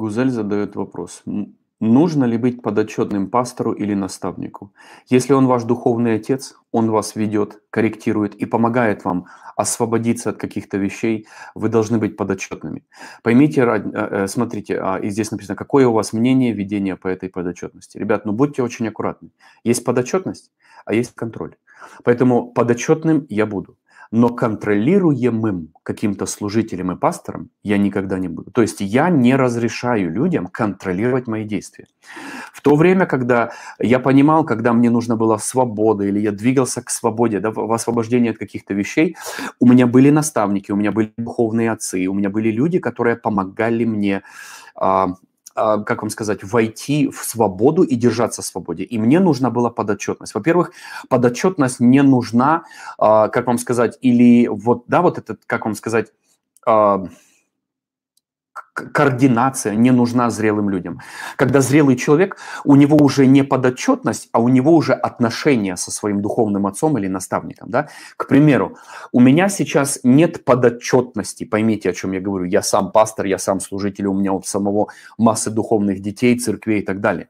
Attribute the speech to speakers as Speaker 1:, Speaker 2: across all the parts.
Speaker 1: Гузель задает вопрос. Нужно ли быть подотчетным пастору или наставнику? Если он ваш духовный отец, он вас ведет, корректирует и помогает вам освободиться от каких-то вещей, вы должны быть подотчетными. Поймите, э, э, смотрите, а, и здесь написано, какое у вас мнение, видение по этой подотчетности. Ребят, ну будьте очень аккуратны. Есть подотчетность, а есть контроль. Поэтому подотчетным я буду но контролируемым каким-то служителем и пастором я никогда не буду. То есть я не разрешаю людям контролировать мои действия. В то время, когда я понимал, когда мне нужно было свобода, или я двигался к свободе, да, в освобождении от каких-то вещей, у меня были наставники, у меня были духовные отцы, у меня были люди, которые помогали мне а, а, как вам сказать, войти в свободу и держаться в свободе. И мне нужна была подотчетность. Во-первых, подотчетность не нужна, а, как вам сказать, или вот, да, вот этот, как вам сказать, а, координация не нужна зрелым людям. Когда зрелый человек, у него уже не подотчетность, а у него уже отношения со своим духовным отцом или наставником. Да? К примеру, у меня сейчас нет подотчетности, поймите, о чем я говорю. Я сам пастор, я сам служитель, у меня у самого массы духовных детей, церквей и так далее.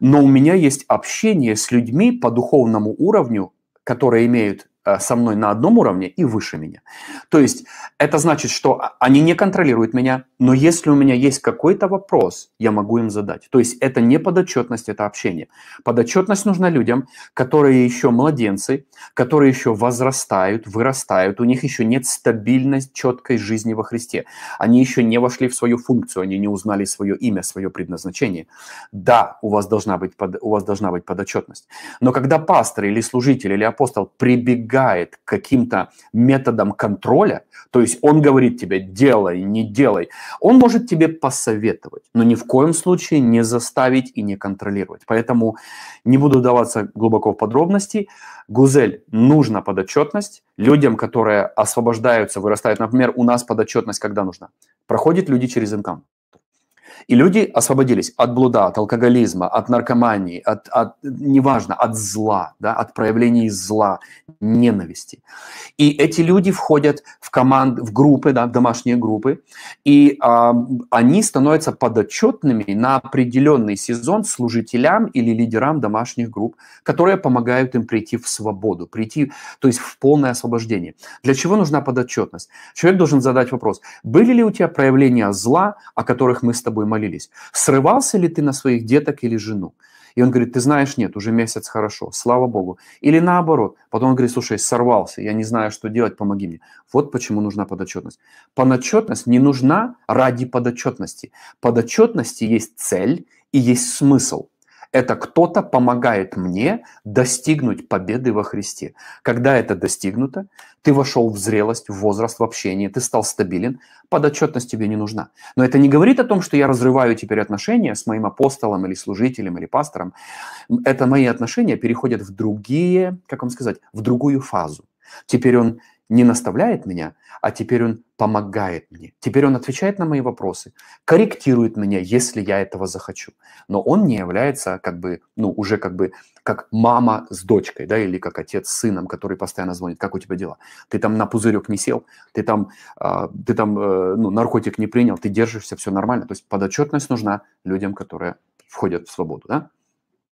Speaker 1: Но у меня есть общение с людьми по духовному уровню, которые имеют Э, со мной на одном уровне и выше меня. То есть это значит, что а, они не контролируют меня, но если у меня есть какой-то вопрос, я могу им задать. То есть это не подотчетность, это общение. Подотчетность нужна людям, которые еще младенцы, которые еще возрастают, вырастают, у них еще нет стабильности четкой жизни во Христе. Они еще не вошли в свою функцию, они не узнали свое имя, свое предназначение. Да, у вас должна быть, под, у вас должна быть подотчетность. Но когда пастор или служитель или апостол прибегает прибегает к каким-то методам контроля, то есть он говорит тебе «делай, не делай», он может тебе посоветовать, но ни в коем случае не заставить и не контролировать. Поэтому не буду даваться глубоко в подробности. Гузель, нужна подотчетность людям, которые освобождаются, вырастают. Например, у нас подотчетность когда нужна? Проходит люди через инкам. И люди освободились от блуда, от алкоголизма, от наркомании, от, от неважно, от зла, да, от проявлений зла, ненависти. И эти люди входят в команды, в группы, да, в домашние группы, и а, они становятся подотчетными на определенный сезон служителям или лидерам домашних групп, которые помогают им прийти в свободу, прийти, то есть в полное освобождение. Для чего нужна подотчетность? Человек должен задать вопрос, были ли у тебя проявления зла, о которых мы с тобой молились. Срывался ли ты на своих деток или жену? И он говорит, ты знаешь, нет, уже месяц хорошо, слава Богу. Или наоборот, потом он говорит, слушай, сорвался, я не знаю, что делать, помоги мне. Вот почему нужна подотчетность. Подотчетность не нужна ради подотчетности. Подотчетности есть цель и есть смысл. Это кто-то помогает мне достигнуть победы во Христе. Когда это достигнуто, ты вошел в зрелость, в возраст, в общение, ты стал стабилен, подотчетность тебе не нужна. Но это не говорит о том, что я разрываю теперь отношения с моим апостолом или служителем или пастором. Это мои отношения переходят в другие, как вам сказать, в другую фазу. Теперь он не наставляет меня, а теперь он помогает мне. Теперь он отвечает на мои вопросы, корректирует меня, если я этого захочу. Но он не является как бы, ну, уже как бы, как мама с дочкой, да, или как отец с сыном, который постоянно звонит, как у тебя дела? Ты там на пузырек не сел, ты там, э, ты там, э, ну, наркотик не принял, ты держишься, все нормально. То есть подотчетность нужна людям, которые входят в свободу, да?